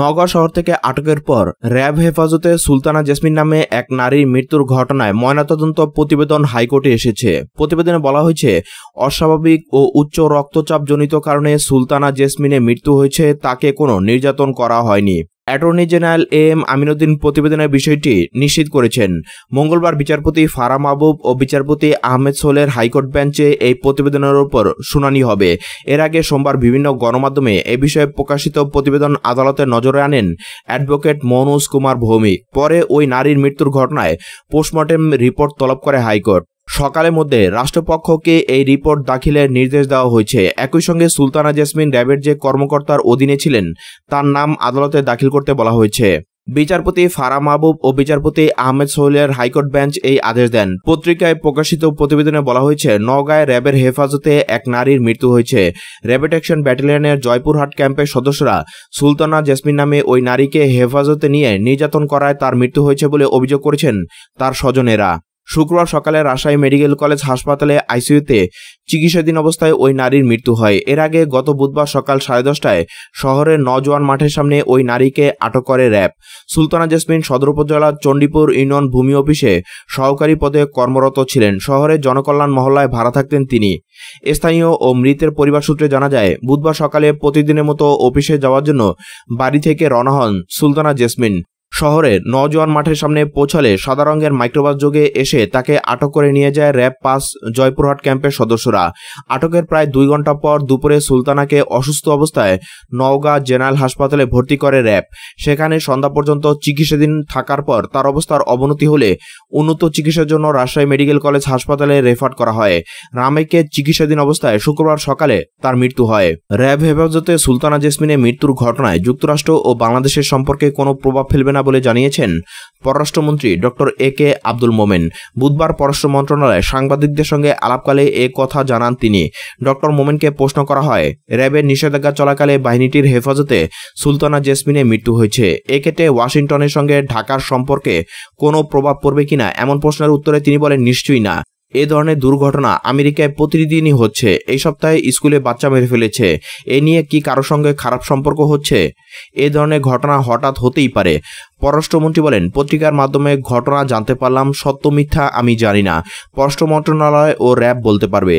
নগর শহর থেকে আটকের পর র্যাব হেফাজতে সুলতানা জেসমিন নামে এক নারীর মৃত্যুর ঘটনায় ময়নাতদন্ত প্রতিবেদন হাইকোর্টে এসেছে প্রতিবেদনে বলা হয়েছে অস্বাভাবিক ও উচ্চ রক্তচাপজনিত কারণে সুলতানা জেসমিনে মৃত্যু হয়েছে তাকে কোনো নির্যাতন করা হয়নি অ্যাটর্নি জেনারেল এম আমিনুদ্দিন প্রতিবেদনের বিষয়টি নিশ্চিত করেছেন মঙ্গলবার বিচারপতি ফারা মাহবুব ও বিচারপতি আহমেদ সোলের হাইকোর্ট বেঞ্চে এই প্রতিবেদনের উপর শুনানি হবে এর আগে সোমবার বিভিন্ন গণমাধ্যমে এ বিষয়ে প্রকাশিত প্রতিবেদন আদালতের নজরে আনেন অ্যাডভোকেট মনোজ কুমার ভৌমিক পরে ওই নারীর মৃত্যুর ঘটনায় পোস্টমর্টেম রিপোর্ট তলব করে হাইকোর্ট সকালের মধ্যে রাষ্ট্রপক্ষকে এই রিপোর্ট দাখিলের নির্দেশ দেওয়া হয়েছে একই সঙ্গে সুলতানা জেসমিন র্যাবের যে কর্মকর্তার অধীনে ছিলেন তার নাম আদালতে দাখিল করতে বলা হয়েছে বিচারপতি ফারা মাহবুব ও বিচারপতি আহমেদ সোহেলের হাইকোর্ট বেঞ্চ এই আদেশ দেন পত্রিকায় প্রকাশিত প্রতিবেদনে বলা হয়েছে নওগাঁয় র্যাবের হেফাজতে এক নারীর মৃত্যু হয়েছে র্যাবেড অ্যাকশন ব্যাটালিয়নের জয়পুরহাট ক্যাম্পের সদস্যরা সুলতানা জেসমিন নামে ওই নারীকে হেফাজতে নিয়ে নির্যাতন করায় তার মৃত্যু হয়েছে বলে অভিযোগ করেছেন তার স্বজনেরা শুক্রবার সকালে রাজশাহী মেডিকেল কলেজ হাসপাতালে আইসিইউতে চিকিৎসাধীন অবস্থায় ওই নারীর মৃত্যু হয় এর আগে গত বুধবার সকাল সাড়ে দশটায় শহরের নজওয়ান মাঠের সামনে ওই নারীকে আটক করে র্যাব সুলতানা জেসমিন সদর উপজেলার চণ্ডীপুর ইউনিয়ন ভূমি অফিসে সহকারী পদে কর্মরত ছিলেন শহরের জনকল্যাণ মহল্লায় ভাড়া থাকতেন তিনি স্থানীয় ও মৃতের পরিবার সূত্রে জানা যায় বুধবার সকালে প্রতিদিনের মতো অফিসে যাওয়ার জন্য বাড়ি থেকে রওনা হন সুলতানা জেসমিন শহরে নজওয়ান মাঠের সামনে পৌঁছালে সাদা রঙের মাইক্রোবাস যোগে এসে তাকে আটক করে নিয়ে যায় র্যাব পাস জয়পুরহাট ক্যাম্পের সদস্যরা আটকের প্রায় দুই ঘন্টা পর দুপুরে সুলতানাকে অসুস্থ অবস্থায় নওগাঁ জেনারেল হাসপাতালে ভর্তি করে র্যাব সেখানে সন্ধ্যা পর্যন্ত চিকিৎসাধীন থাকার পর তার অবস্থার অবনতি হলে উন্নত চিকিৎসার জন্য রাজশাহী মেডিকেল কলেজ হাসপাতালে রেফার করা হয় রামেকে চিকিৎসাধীন অবস্থায় শুক্রবার সকালে তার মৃত্যু হয় র্যাব হেফাজতে সুলতানা জেসমিনের মৃত্যুর ঘটনায় যুক্তরাষ্ট্র ও বাংলাদেশের সম্পর্কে কোনো প্রভাব ফেলবে না বলে জানিয়েছেন পররাষ্ট্রমন্ত্রী ড এ কে আব্দুল মোমেন বুধবার পররাষ্ট্র মন্ত্রণালয়ে সাংবাদিকদের সঙ্গে আলাপকালে এ কথা জানান তিনি ড মোমেনকে প্রশ্ন করা হয় র্যাবের নিষেধাজ্ঞা চলাকালে বাহিনীটির হেফাজতে সুলতানা জেসমিনের মৃত্যু হয়েছে এক্ষেত্রে ওয়াশিংটনের সঙ্গে ঢাকার সম্পর্কে কোনো প্রভাব পড়বে কিনা এমন প্রশ্নের উত্তরে তিনি বলেন নিশ্চয়ই না এ ধরনের দুর্ঘটনা আমেরিকায় প্রতিদিনই হচ্ছে এই সপ্তাহে স্কুলে বাচ্চা মেরে ফেলেছে এ নিয়ে কি কারো সঙ্গে খারাপ সম্পর্ক হচ্ছে এ ধরনের ঘটনা হঠাৎ হতেই পারে পররাষ্ট্রমন্ত্রী বলেন পত্রিকার মাধ্যমে ঘটনা জানতে পারলাম সত্য মিথ্যা আমি জানি না পররাষ্ট্র মন্ত্রণালয় ও র্যাব বলতে পারবে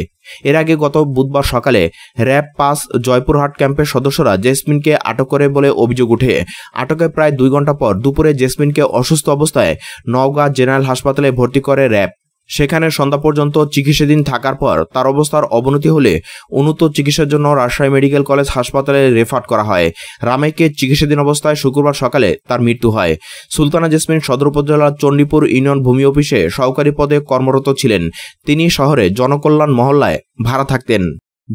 এর আগে গত বুধবার সকালে র্যাব পাস জয়পুরহাট ক্যাম্পের সদস্যরা জেসমিনকে আটক করে বলে অভিযোগ উঠে আটকের প্রায় দুই ঘন্টা পর দুপুরে জেসমিনকে অসুস্থ অবস্থায় নওগাঁ জেনারেল হাসপাতালে ভর্তি করে র্যাব সেখানে সন্ধ্যা পর্যন্ত চিকিৎসাধীন থাকার পর তার অবস্থার অবনতি হলে উন্নত চিকিৎসার জন্য রাজশাহী মেডিকেল কলেজ হাসপাতালে রেফার করা হয় রামেকে চিকিৎসাধীন অবস্থায় শুক্রবার সকালে তার মৃত্যু হয় সুলতানা জেসমিন সদর উপজেলার চণ্ডীপুর ইউনিয়ন ভূমি অফিসে সহকারী পদে কর্মরত ছিলেন তিনি শহরে জনকল্যাণ মহল্লায় ভাড়া থাকতেন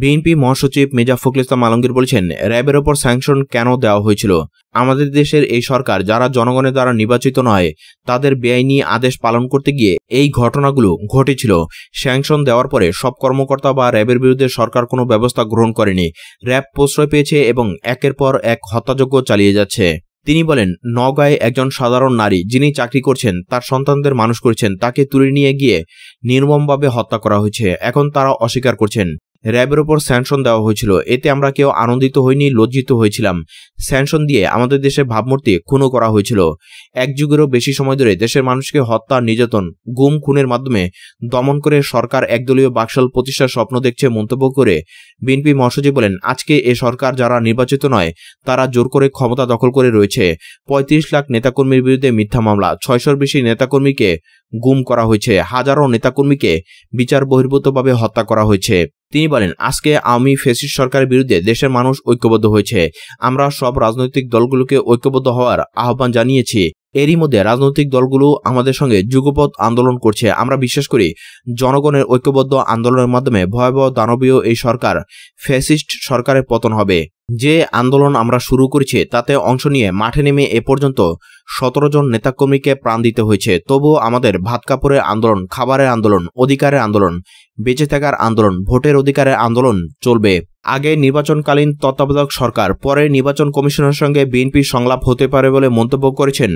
বিএনপি মহাসচিব মেজা ফখরুল ইসলাম আলমগীর বলেছেন র্যাবের ওপর স্যাংশন কেন দেওয়া হয়েছিল আমাদের দেশের এই সরকার যারা জনগণের দ্বারা নির্বাচিত নয় তাদের বেআইনি আদেশ পালন করতে গিয়ে এই ঘটনাগুলো ঘটেছিল স্যাংশন দেওয়ার পরে সব কর্মকর্তা বা র্যাবের বিরুদ্ধে সরকার কোনো ব্যবস্থা গ্রহণ করেনি র্যাব প্রশ্রয় পেয়েছে এবং একের পর এক হত্যাযজ্ঞ চালিয়ে যাচ্ছে তিনি বলেন নগাঁয়ে একজন সাধারণ নারী যিনি চাকরি করছেন তার সন্তানদের মানুষ করছেন তাকে তুলে নিয়ে গিয়ে নির্মমভাবে হত্যা করা হয়েছে এখন তারা অস্বীকার করছেন র্যাবের ওপর স্যাংশন দেওয়া হয়েছিল এতে আমরা কেউ আনন্দিত হইনি লজ্জিত হয়েছিলাম স্যাংশন দিয়ে আমাদের দেশের ভাবমূর্তি খুনও করা হয়েছিল এক যুগেরও বেশি সময় ধরে দেশের মানুষকে হত্যা নির্যাতন গুম খুনের মাধ্যমে দমন করে সরকার একদলীয় বাকশাল প্রতিষ্ঠার স্বপ্ন দেখছে মন্তব্য করে বিএনপি মহাসচিব বলেন আজকে এ সরকার যারা নির্বাচিত নয় তারা জোর করে ক্ষমতা দখল করে রয়েছে ৩৫ লাখ নেতাকর্মীর বিরুদ্ধে মিথ্যা মামলা ছয়শোর বেশি নেতাকর্মীকে গুম করা হয়েছে হাজারো নেতাকর্মীকে বিচার বহির্ভূতভাবে হত্যা করা হয়েছে তিনি বলেন আজকে আমি ফেসিস সরকারের বিরুদ্ধে দেশের মানুষ ঐক্যবদ্ধ হয়েছে আমরা সব রাজনৈতিক দলগুলোকে ঐক্যবদ্ধ হওয়ার আহ্বান জানিয়েছি এরই মধ্যে রাজনৈতিক দলগুলো আমাদের সঙ্গে যুগপথ আন্দোলন করছে আমরা বিশ্বাস করি জনগণের ঐক্যবদ্ধ আন্দোলনের মাধ্যমে ভয়াবহ দানবীয় এই সরকার ফ্যাসিস্ট সরকারের পতন হবে যে আন্দোলন আমরা শুরু করেছি তাতে অংশ নিয়ে মাঠে নেমে এ পর্যন্ত সতেরো জন নেতাকর্মীকে প্রাণ দিতে হয়েছে তবুও আমাদের ভাত কাপড়ের আন্দোলন খাবারের আন্দোলন অধিকারের আন্দোলন বেঁচে থাকার আন্দোলন ভোটের অধিকারের আন্দোলন চলবে আগে নির্বাচনকালীন তত্ত্বাবধায়ক সরকার পরে নির্বাচন কমিশনের সঙ্গে বিএনপির সংলাপ হতে পারে বলে মন্তব্য করেছেন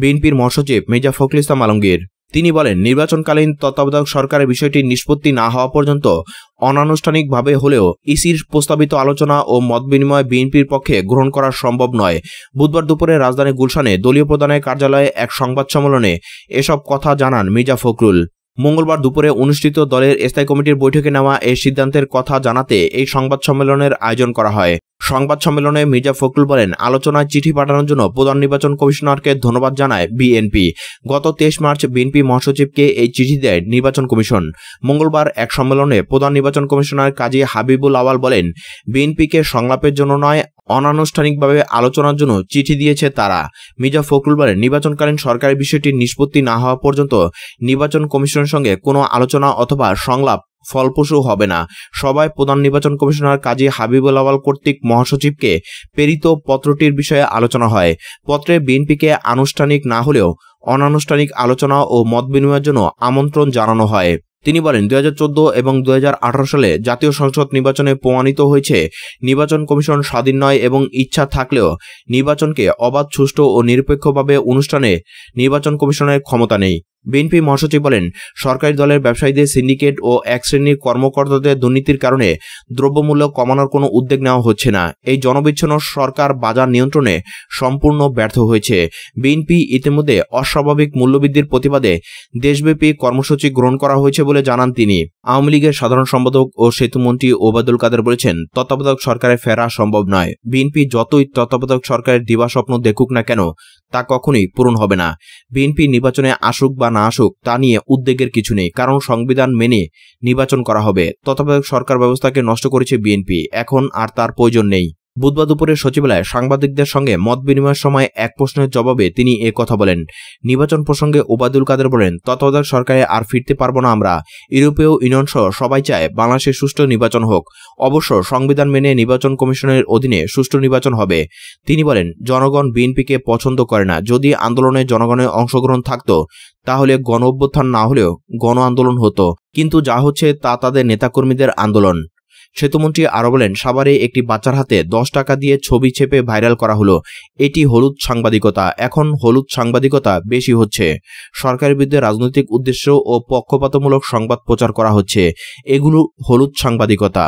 বিএনপির মহাসচিব মির্জা ফখরুল ইসলাম আলমগীর তিনি বলেন নির্বাচনকালীন তত্ত্বাবধায়ক সরকারের বিষয়টি নিষ্পত্তি না হওয়া পর্যন্ত অনানুষ্ঠানিকভাবে হলেও ইসির প্রস্তাবিত আলোচনা ও মতবিনিময় বিএনপির পক্ষে গ্রহণ করা সম্ভব নয় বুধবার দুপুরে রাজধানী গুলশানে দলীয় প্রধানের কার্যালয়ে এক সংবাদ সম্মেলনে এসব কথা জানান মির্জা ফখরুল মঙ্গলবার দুপুরে অনুষ্ঠিত দলের স্থায়ী কমিটির বৈঠকে নেওয়া এই সিদ্ধান্তের কথা জানাতে এই সংবাদ সম্মেলনের আয়োজন করা হয় সংবাদ সম্মেলনে মির্জা ফখরুল বলেন আলোচনায় চিঠি পাঠানোর জন্য প্রধান নির্বাচন কমিশনারকে ধন্যবাদ জানায় বিএনপি গত তেইশ মার্চ বিএনপি মহাসচিবকে এই চিঠি দেয় নির্বাচন কমিশন মঙ্গলবার এক সম্মেলনে প্রধান নির্বাচন কমিশনার কাজী হাবিবুল আওয়াল বলেন বিএনপিকে সংলাপের জন্য নয় অনানুষ্ঠানিকভাবে আলোচনার জন্য চিঠি দিয়েছে তারা মির্জা ফখরুল বলেন নির্বাচনকালীন সরকারের বিষয়টি নিষ্পত্তি না হওয়া পর্যন্ত নির্বাচন কমিশন কমিশনের সঙ্গে কোনো আলোচনা অথবা সংলাপ ফলপ্রসূ হবে না সবাই প্রধান নির্বাচন কমিশনার কাজী হাবিবুল আওয়াল কর্তৃক মহাসচিবকে প্রেরিত পত্রটির বিষয়ে আলোচনা হয় পত্রে বিএনপিকে আনুষ্ঠানিক না হলেও অনানুষ্ঠানিক আলোচনা ও মত বিনিময়ের জন্য আমন্ত্রণ জানানো হয় তিনি বলেন দু এবং দু সালে জাতীয় সংসদ নির্বাচনে প্রমাণিত হয়েছে নির্বাচন কমিশন স্বাধীন নয় এবং ইচ্ছা থাকলেও নির্বাচনকে অবাধ সুষ্ঠু ও নিরপেক্ষভাবে অনুষ্ঠানে নির্বাচন কমিশনের ক্ষমতা নেই বিএনপি মহাসচিব বলেন সরকারি দলের ব্যবসায়ীদের সিন্ডিকেট ও এক শ্রেণীর কর্মকর্তাদের দুর্নীতির কারণে দ্রব্যমূল্য কমানোর কোনো উদ্যোগ নেওয়া হচ্ছে না এই জনবিচ্ছিন্ন সরকার বাজার নিয়ন্ত্রণে সম্পূর্ণ ব্যর্থ হয়েছে বিএনপি ইতিমধ্যে অস্বাভাবিক মূল্যবৃদ্ধির প্রতিবাদে দেশব্যাপী কর্মসূচি গ্রহণ করা হয়েছে বলে জানান তিনি আওয়ামী লীগের সাধারণ সম্পাদক ও সেতুমন্ত্রী ওবায়দুল কাদের বলেছেন তত্ত্বাবধায়ক সরকারে ফেরা সম্ভব নয় বিএনপি যতই তত্ত্বাবধায়ক সরকারের দিবাস্বপ্ন দেখুক না কেন তা কখনোই পূরণ হবে না বিএনপি নির্বাচনে আসুক বা না আসুক তা নিয়ে উদ্বেগের কিছু নেই কারণ সংবিধান মেনে নির্বাচন করা হবে তত্ত্বাবধায়ক সরকার ব্যবস্থাকে নষ্ট করেছে বিএনপি এখন আর তার প্রয়োজন নেই বুধবার দুপুরে সচিবালয়ে সাংবাদিকদের সঙ্গে মত বিনিময়ের সময় এক প্রশ্নের জবাবে তিনি এ কথা বলেন নির্বাচন প্রসঙ্গে ওবায়দুল কাদের বলেন তত্ত্বাবধায়ক সরকারে আর ফিরতে পারবো না আমরা ইউরোপীয় ইউনিয়ন সহ সবাই চায় বাংলাদেশে সুষ্ঠু নির্বাচন হোক অবশ্য সংবিধান মেনে নির্বাচন কমিশনের অধীনে সুষ্ঠু নির্বাচন হবে তিনি বলেন জনগণ বিএনপিকে পছন্দ করে না যদি আন্দোলনে জনগণের অংশগ্রহণ থাকত তাহলে গণ অভ্যুত্থান না হলেও গণ আন্দোলন হতো কিন্তু যা হচ্ছে তা তাদের নেতাকর্মীদের আন্দোলন সেতুমন্ত্রী আরও বলেন সাভারে একটি বাচ্চার হাতে দশ টাকা দিয়ে ছবি ছেপে ভাইরাল করা হলো এটি হলুদ সাংবাদিকতা এখন হলুদ সাংবাদিকতা বেশি হচ্ছে সরকারের বিরুদ্ধে রাজনৈতিক উদ্দেশ্য ও পক্ষপাতমূলক সংবাদ প্রচার করা হচ্ছে এগুলো হলুদ সাংবাদিকতা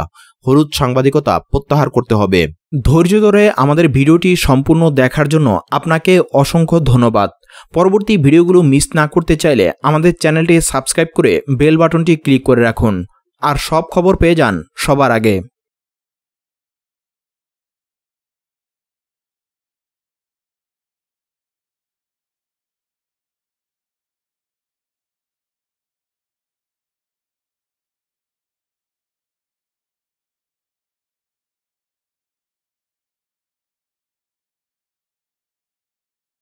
হলুদ সাংবাদিকতা প্রত্যাহার করতে হবে ধৈর্য ধরে আমাদের ভিডিওটি সম্পূর্ণ দেখার জন্য আপনাকে অসংখ্য ধন্যবাদ পরবর্তী ভিডিওগুলো মিস না করতে চাইলে আমাদের চ্যানেলটি সাবস্ক্রাইব করে বেল বাটনটি ক্লিক করে রাখুন আর সব খবর পেয়ে যান সবার আগে